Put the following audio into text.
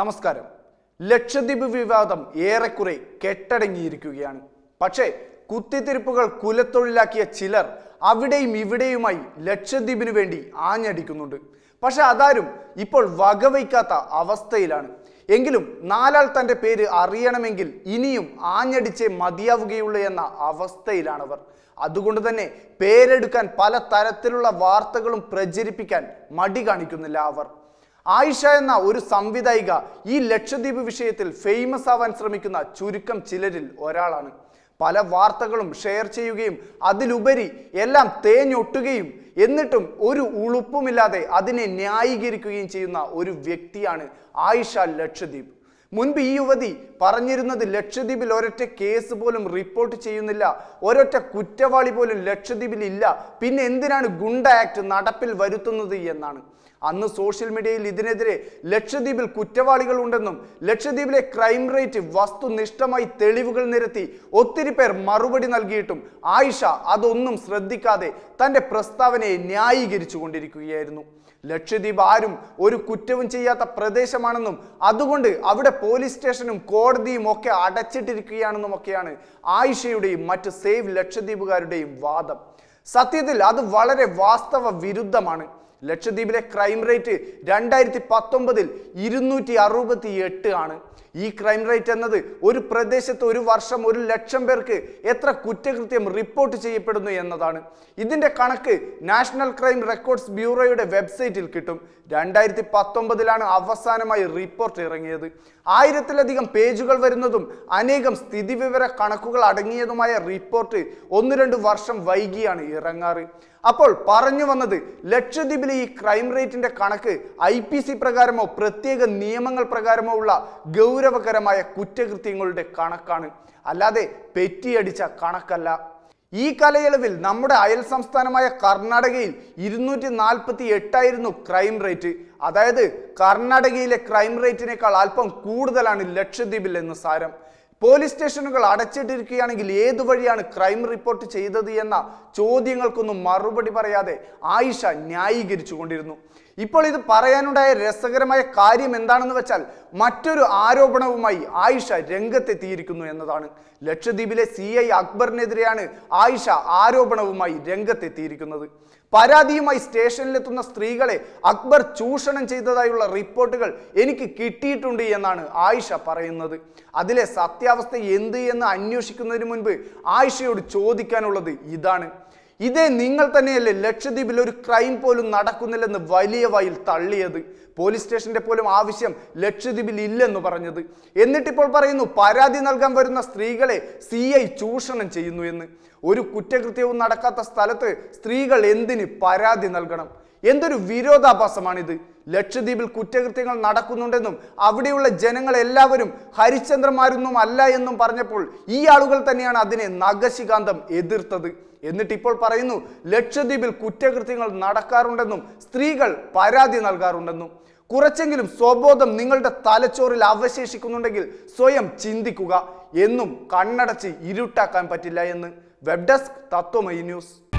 നമസ്കാരം ലക്ഷദ്വീപ് വിവാദം ഏറെക്കുറെ കെട്ടടങ്ങിയിരിക്കുകയാണ് പക്ഷേ കുത്തിത്തിരിപ്പുകൾ കുലത്തൊഴിലാക്കിയ ചിലർ അവിടെയും ഇവിടെയുമായി ലക്ഷദ്വീപിനു വേണ്ടി ആഞ്ഞടിക്കുന്നുണ്ട് പക്ഷെ അതാരും ഇപ്പോൾ വകവയ്ക്കാത്ത അവസ്ഥയിലാണ് എങ്കിലും നാലാൾ തൻ്റെ പേര് അറിയണമെങ്കിൽ ഇനിയും ആഞ്ഞടിച്ചേ മതിയാവുകയുള്ളൂ എന്ന അവസ്ഥയിലാണവർ അതുകൊണ്ട് തന്നെ പേരെടുക്കാൻ പല തരത്തിലുള്ള വാർത്തകളും പ്രചരിപ്പിക്കാൻ മടി കാണിക്കുന്നില്ല അവർ ആയിഷ എന്ന ഒരു സംവിധായിക ഈ ലക്ഷദ്വീപ് വിഷയത്തിൽ ഫേമസ് ആവാൻ ശ്രമിക്കുന്ന ചുരുക്കം ചിലരിൽ ഒരാളാണ് പല വാർത്തകളും ഷെയർ ചെയ്യുകയും അതിലുപരി എല്ലാം തേഞ്ഞൊട്ടുകയും എന്നിട്ടും ഒരു ഉളുപ്പുമില്ലാതെ അതിനെ ന്യായീകരിക്കുകയും ചെയ്യുന്ന ഒരു വ്യക്തിയാണ് ആയിഷ ലക്ഷദ്വീപ് മുൻപ് ഈ യുവതി പറഞ്ഞിരുന്നത് ലക്ഷദ്വീപിൽ ഒരൊറ്റ കേസ് പോലും റിപ്പോർട്ട് ചെയ്യുന്നില്ല ഒരൊറ്റ കുറ്റവാളി പോലും ലക്ഷദ്വീപിൽ ഇല്ല പിന്നെ എന്തിനാണ് ഗുണ്ട ആക്ട് നടപ്പിൽ വരുത്തുന്നത് എന്നാണ് അന്ന് സോഷ്യൽ മീഡിയയിൽ ഇതിനെതിരെ ലക്ഷദ്വീപിൽ കുറ്റവാളികൾ ഉണ്ടെന്നും ലക്ഷദ്വീപിലെ ക്രൈം റേറ്റ് വസ്തുനിഷ്ഠമായി തെളിവുകൾ നിരത്തി ഒത്തിരി പേർ മറുപടി നൽകിയിട്ടും ആയിഷ അതൊന്നും ശ്രദ്ധിക്കാതെ തൻ്റെ പ്രസ്താവനയെ ന്യായീകരിച്ചു കൊണ്ടിരിക്കുകയായിരുന്നു ലക്ഷദ്വീപ് ആരും ഒരു കുറ്റവും ചെയ്യാത്ത പ്രദേശമാണെന്നും അതുകൊണ്ട് അവിടെ പോലീസ് സ്റ്റേഷനും കോടതിയും ഒക്കെ അടച്ചിട്ടിരിക്കുകയാണെന്നും ഒക്കെയാണ് ആയിഷയുടെയും മറ്റ് സേവ് ലക്ഷദ്വീപുകാരുടെയും വാദം സത്യത്തിൽ അത് വളരെ വാസ്തവ വിരുദ്ധമാണ് ലക്ഷദ്വീപിലെ ക്രൈം റേറ്റ് രണ്ടായിരത്തി പത്തൊമ്പതിൽ ഇരുന്നൂറ്റി അറുപത്തി എട്ട് ആണ് ഈ ക്രൈം റേറ്റ് എന്നത് ഒരു പ്രദേശത്ത് ഒരു വർഷം ഒരു ലക്ഷം പേർക്ക് എത്ര കുറ്റകൃത്യം റിപ്പോർട്ട് ചെയ്യപ്പെടുന്നു എന്നതാണ് ഇതിൻ്റെ കണക്ക് നാഷണൽ ക്രൈം റെക്കോർഡ്സ് ബ്യൂറോയുടെ വെബ്സൈറ്റിൽ കിട്ടും രണ്ടായിരത്തി പത്തൊമ്പതിലാണ് അവസാനമായി റിപ്പോർട്ട് ഇറങ്ങിയത് ആയിരത്തിലധികം പേജുകൾ വരുന്നതും അനേകം സ്ഥിതിവിവര കണക്കുകൾ അടങ്ങിയതുമായ റിപ്പോർട്ട് ഒന്ന് രണ്ട് വർഷം വൈകിയാണ് ഇറങ്ങാറ് അപ്പോൾ പറഞ്ഞു വന്നത് ലക്ഷദ്വീപിൽ ഇന്ത്യയിലെ ഈ ക്രൈം റേറ്റിൻ്റെ കണക്ക് ഐ പി സി പ്രകാരമോ പ്രത്യേക നിയമങ്ങൾ പ്രകാരമോ ഉള്ള ഗൗരവകരമായ കുറ്റകൃത്യങ്ങളുടെ കണക്കാണ് അല്ലാതെ പെറ്റിയടിച്ച കണക്കല്ല ഈ കാലയളവിൽ നമ്മുടെ അയൽ സംസ്ഥാനമായ കർണാടകയിൽ ഇരുന്നൂറ്റി നാൽപ്പത്തി എട്ടായിരുന്നു ക്രൈം റേറ്റ് അതായത് കർണാടകയിലെ ക്രൈം റേറ്റിനേക്കാൾ അല്പം കൂടുതലാണ് ലക്ഷദ്വീപിൽ എന്ന് സാരം പോലീസ് സ്റ്റേഷനുകൾ അടച്ചിട്ടിരിക്കുകയാണെങ്കിൽ ഏതു വഴിയാണ് ക്രൈം റിപ്പോർട്ട് ചെയ്തത് എന്ന ചോദ്യങ്ങൾക്കൊന്നും മറുപടി പറയാതെ ആയിഷ ന്യായീകരിച്ചു കൊണ്ടിരുന്നു ഇപ്പോൾ ഇത് പറയാനുണ്ടായ രസകരമായ കാര്യം എന്താണെന്ന് വെച്ചാൽ മറ്റൊരു ആരോപണവുമായി ആയിഷ രംഗത്തെത്തിയിരിക്കുന്നു എന്നതാണ് ലക്ഷദ്വീപിലെ സി ഐ അക്ബറിനെതിരെയാണ് ആയിഷ ആരോപണവുമായി രംഗത്തെത്തിയിരിക്കുന്നത് പരാതിയുമായി സ്റ്റേഷനിലെത്തുന്ന സ്ത്രീകളെ അക്ബർ ചൂഷണം ചെയ്തതായുള്ള റിപ്പോർട്ടുകൾ എനിക്ക് കിട്ടിയിട്ടുണ്ട് എന്നാണ് ആയിഷ പറയുന്നത് അതിലെ സത്യാവസ്ഥ എന്ത് എന്ന് അന്വേഷിക്കുന്നതിന് മുൻപ് ആയിഷയോട് ചോദിക്കാനുള്ളത് ഇതാണ് ഇതേ നിങ്ങൾ തന്നെയല്ലേ ലക്ഷദ്വീപിൽ ഒരു ക്രൈം പോലും നടക്കുന്നില്ലെന്ന് വലിയ വായിൽ തള്ളിയത് പോലീസ് സ്റ്റേഷന്റെ പോലും ആവശ്യം ലക്ഷദ്വീപിൽ ഇല്ലെന്ന് പറഞ്ഞത് എന്നിട്ടിപ്പോൾ പറയുന്നു പരാതി നൽകാൻ വരുന്ന സ്ത്രീകളെ സി ഐ ചൂഷണം ചെയ്യുന്നു എന്ന് ഒരു കുറ്റകൃത്യവും നടക്കാത്ത സ്ഥലത്ത് സ്ത്രീകൾ എന്തിന് പരാതി നൽകണം എന്തൊരു വിരോധാഭാസമാണിത് ലക്ഷദ്വീപിൽ കുറ്റകൃത്യങ്ങൾ നടക്കുന്നുണ്ടെന്നും അവിടെയുള്ള ജനങ്ങളെല്ലാവരും എല്ലാവരും അല്ല എന്നും പറഞ്ഞപ്പോൾ ഈ ആളുകൾ തന്നെയാണ് അതിനെ നഗശികാന്തം എതിർത്തത് എന്നിട്ട് ഇപ്പോൾ പറയുന്നു ലക്ഷദ്വീപിൽ കുറ്റകൃത്യങ്ങൾ നടക്കാറുണ്ടെന്നും സ്ത്രീകൾ പരാതി നൽകാറുണ്ടെന്നും കുറച്ചെങ്കിലും സ്വബോധം നിങ്ങളുടെ തലച്ചോറിൽ അവശേഷിക്കുന്നുണ്ടെങ്കിൽ സ്വയം ചിന്തിക്കുക എന്നും കണ്ണടച്ച് ഇരുട്ടാക്കാൻ പറ്റില്ല എന്ന് വെബ് ഡെസ്ക് തത്വമൈ ന്യൂസ്